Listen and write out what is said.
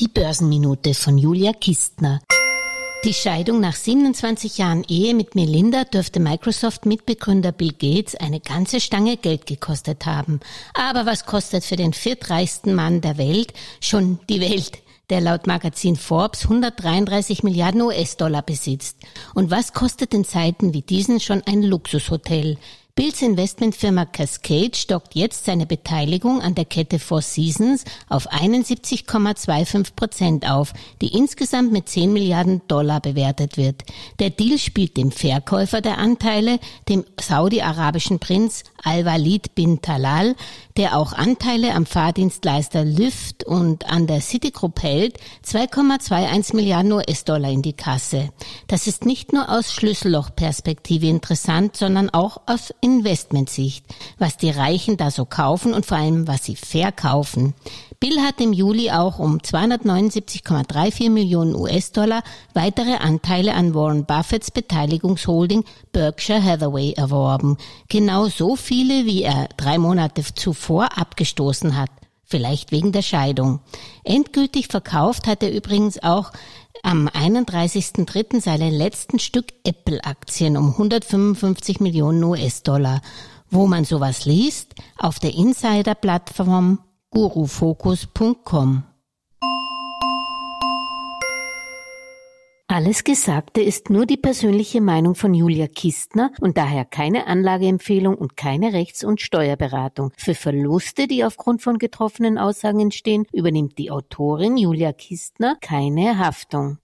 Die Börsenminute von Julia Kistner. Die Scheidung nach 27 Jahren Ehe mit Melinda dürfte Microsoft-Mitbegründer Bill Gates eine ganze Stange Geld gekostet haben. Aber was kostet für den viertreichsten Mann der Welt schon die Welt? der laut Magazin Forbes 133 Milliarden US-Dollar besitzt. Und was kostet in Zeiten wie diesen schon ein Luxushotel? Bills Investmentfirma Cascade stockt jetzt seine Beteiligung an der Kette Four Seasons auf 71,25 Prozent auf, die insgesamt mit 10 Milliarden Dollar bewertet wird. Der Deal spielt dem Verkäufer der Anteile, dem saudi-arabischen Prinz Al-Walid bin Talal, der auch Anteile am Fahrdienstleister Lyft und an der Citigroup hält, 2,21 Milliarden US-Dollar in die Kasse. Das ist nicht nur aus Schlüssellochperspektive interessant, sondern auch aus Investmentsicht, was die Reichen da so kaufen und vor allem, was sie verkaufen. Bill hat im Juli auch um 279,34 Millionen US-Dollar weitere Anteile an Warren Buffetts Beteiligungsholding Berkshire Hathaway erworben. Genau so viele, wie er drei Monate zuvor abgestoßen hat vielleicht wegen der Scheidung. Endgültig verkauft hat er übrigens auch am 31.03. seine letzten Stück Apple-Aktien um 155 Millionen US-Dollar. Wo man sowas liest? Auf der Insider-Plattform gurufocus.com. Alles Gesagte ist nur die persönliche Meinung von Julia Kistner und daher keine Anlageempfehlung und keine Rechts- und Steuerberatung. Für Verluste, die aufgrund von getroffenen Aussagen entstehen, übernimmt die Autorin Julia Kistner keine Haftung.